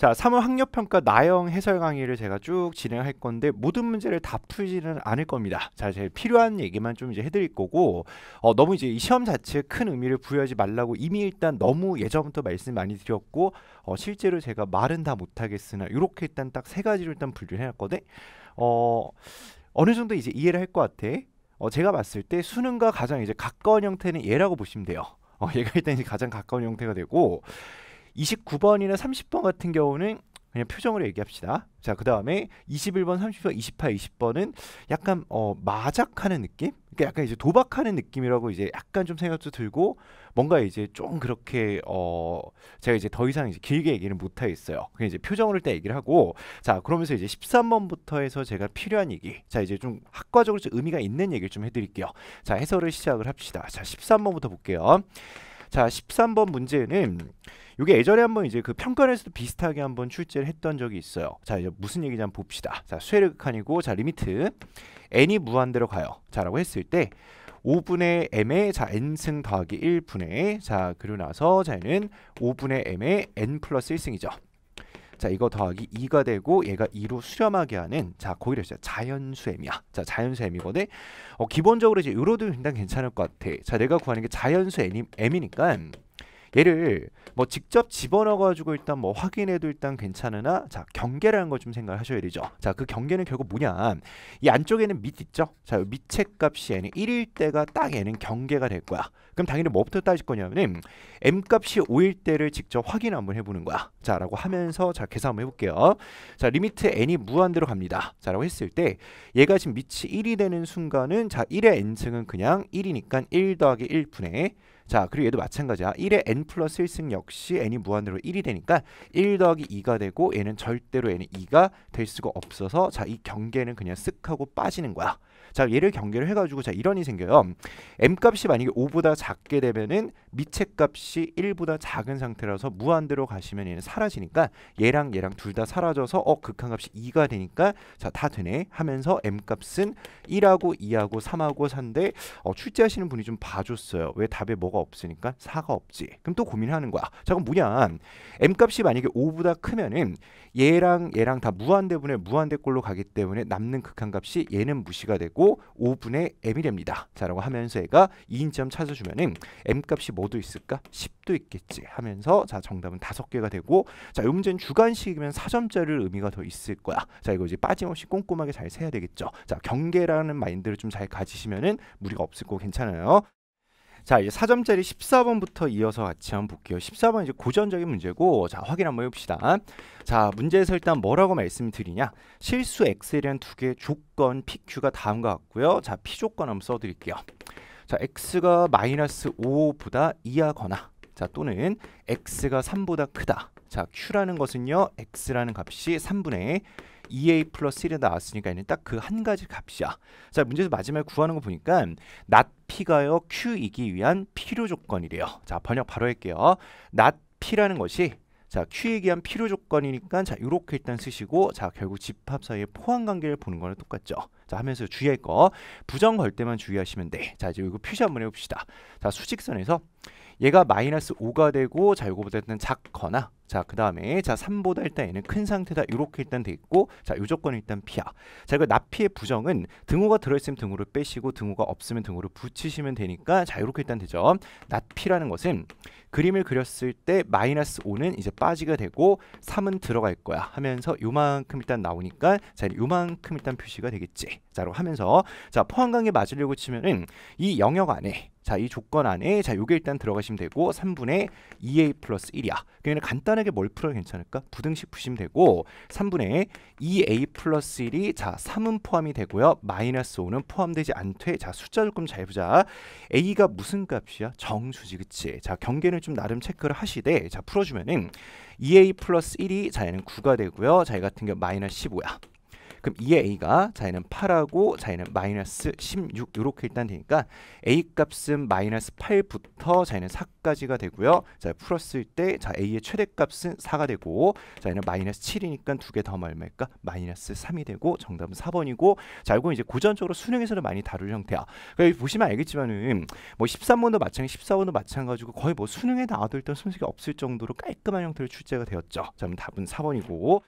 자, 3월 학력 평가 나영 해설 강의를 제가 쭉 진행할 건데 모든 문제를 다 풀지는 않을 겁니다. 자, 제일 필요한 얘기만 좀 이제 해드릴 거고 어, 너무 이제 이 시험 자체에 큰 의미를 부여하지 말라고 이미 일단 너무 예전부터 말씀 많이 드렸고 어, 실제로 제가 말은 다 못하겠으나 이렇게 일단 딱 세 가지로 일단 분류를 해놨거든. 어, 어느 정도 이제 이해를 할 것 같아. 어, 제가 봤을 때 수능과 가장 이제 가까운 형태는 얘라고 보시면 돼요. 어, 얘가 일단 이제 가장 가까운 형태가 되고 29번이나 30번 같은 경우는 그냥 표정으로 얘기합시다. 자, 그 다음에 21번, 30번, 28, 20번은 약간 어, 마작하는 느낌? 그러니까 약간 이제 도박하는 느낌이라고 이제 약간 좀 생각도 들고 뭔가 이제 좀 그렇게 어 제가 이제 더 이상 이제 길게 얘기는 못 하겠어요. 그냥 이제 표정으로 일단 얘기를 하고 자, 그러면서 이제 13번부터 해서 제가 필요한 얘기. 자, 이제 좀 학과적으로 좀 의미가 있는 얘기를 좀 해드릴게요. 자, 해설을 시작을 합시다. 자, 13번부터 볼게요. 자, 13번 문제는 이게 예전에 한번 이제 그 평가에서도 비슷하게 한번 출제를 했던 적이 있어요. 자, 이제 무슨 얘기인지 한번 봅시다. 자, 쇠르극한이고 자, 리미트 n이 무한대로 가요. 자라고 했을 때 5분의 m에 자 n승 더하기 1분의 자 그리고 나서 자는 5분의 m에 n 플러스 1승이죠. 자 이거 더하기 2가 되고 얘가 2로 수렴하게 하는 자 고의를 진짜 자연수M이야. 자 자연수 M이거든. 어, 기본적으로 이제 요로도 굉장히 괜찮을 것 같아. 자 내가 구하는 게 자연수 M이니까 얘를 뭐 직접 집어넣어 가지고 일단 뭐 확인해도 일단 괜찮으나 자 경계라는 걸좀 생각하셔야 되죠 자그 경계는 결국 뭐냐 이 안쪽에는 밑 있죠 자 밑의 값이 n 는 1일 때가 딱 얘는 경계가 될 거야 그럼 당연히 뭐부터 따질 거냐면 m 값이 5일 때를 직접 확인 한번 해보는 거야 자 라고 하면서 자 계산 한번 해볼게요 자 리미트 n이 무한대로 갑니다 자 라고 했을 때 얘가 지금 밑이 1이 되는 순간은 자 1의 n승은 그냥 1이니까 1 더하기 1분의 자 그리고 얘도 마찬가지야 1의 n 플러스 1승 역시 n이 무한으로 1이 되니까 1 더하기 2가 되고 얘는 절대로 얘는 2가 될 수가 없어서 자 이 경계는 그냥 쓱 하고 빠지는 거야 자 얘를 경계를 해가지고 자 이런이 생겨요. m 값이 만약에 5보다 작게 되면은 밑에 값이 1보다 작은 상태라서 무한대로 가시면 얘는 사라지니까 얘랑 얘랑 둘 다 사라져서 어 극한값이 2가 되니까 자 다 되네 하면서 m 값은 1하고 2하고 3하고 4인데 어, 출제하시는 분이 좀 봐줬어요. 왜 답에 뭐가 없으니까 4가 없지. 그럼 또 고민하는 거야. 자 그럼 뭐냐 m 값이 만약에 5보다 크면은 얘랑 얘랑 다 무한대분의 무한대꼴로 가기 때문에 남는 극한값이 얘는 무시가 되고 그리고 5분의 m 이됩니다 자라고 하면서 얘가 2인점 찾아주면은 m값이 뭐도 있을까? 10도 있겠지 하면서 자 정답은 5개가 되고 자이 문제는 주관식이면 4점짜리 를 의미가 더 있을 거야. 자 이거 이제 빠짐없이 꼼꼼하게 잘 세야 되겠죠. 자 경계라는 마인드를 좀 잘 가지시면은 무리가 없을 거 괜찮아요. 자 이제 4점짜리 14번부터 이어서 같이 한번 볼게요. 14번 이제 고전적인 문제고 자 확인 한번 해봅시다. 자 문제에서 일단 뭐라고 말씀드리냐 실수 x에 대한 두 개의 조건 pq가 다음과 같고요. 자 p 조건 한번 써드릴게요. 자 x가 마이너스 5보다 이하거나 자 또는 x가 3보다 크다. 자 q라는 것은요 x라는 값이 3분의 2a 플러스 1이 나왔으니까 얘는 딱 그 한 가지 값이야. 자 문제에서 마지막에 구하는 거 보니까 not p가요 q이기 위한 필요 조건이래요. 자 번역 바로 할게요. not p라는 것이 자 q에 기한 필요 조건이니까 자 이렇게 일단 쓰시고 자 결국 집합 사이의 포함 관계를 보는 거랑 똑같죠. 자 하면서 주의할 거 부정 걸 때만 주의하시면 돼. 자 이제 이거 표시 한번 해봅시다. 자 수직선에서 얘가 마이너스 5가 되고 자 요거보다 일단 작거나 자 그 다음에 자 3보다 일단 얘는 큰 상태다 이렇게 일단 돼 있고 자요 조건 은 일단 피야 자 이거 나피의 부정은 등호가 들어있으면 등호를 빼시고 등호가 없으면 등호를 붙이시면 되니까 자 이렇게 일단 되죠 나피라는 것은 그림을 그렸을 때 마이너스 5는 이제 빠지게 되고 3은 들어갈 거야 하면서 요만큼 일단 나오니까 자 요만큼 일단 표시가 되겠지 자로 하면서 자 포항강에 맞으려고 치면은 이 영역 안에 자, 이 조건 안에 자, 요게 일단 들어가시면 되고 3분의 2a 플러스 1이야. 그냥 간단하게 뭘 풀어야 괜찮을까? 부등식 푸시면 되고 3분의 2a 플러스 1이 자, 3은 포함이 되고요. 마이너스 5는 포함되지 않되 자, 숫자 조금 잘 보자. a가 무슨 값이야? 정수지, 그치? 자, 경계는 좀 나름 체크를 하시되 자, 풀어주면은 2a 플러스 1이 자, 얘는 9가 되고요. 자, 얘 같은 경우 마이너스 15야. 그럼 2의 a가 자에는 8하고 자에는 마이너스 16 이렇게 일단 되니까 a 값은 마이너스 8부터 자에는 4까지가 되고요. 자 풀었을 때 자 a의 최대값은 4가 되고 자에는 마이너스 7이니까 두 개더 얼마일까? 마이너스 3이 되고 정답은 4번이고 자 이건 이제 고전적으로 수능에서는 많이 다룰 형태야. 그러니까 보시면 알겠지만은 뭐 13번도 마찬가지 14번도 마찬가지고 거의 뭐 수능에 나와도 일단 손색이 없을 정도로 깔끔한 형태로 출제가 되었죠. 자 그럼 답은 4번이고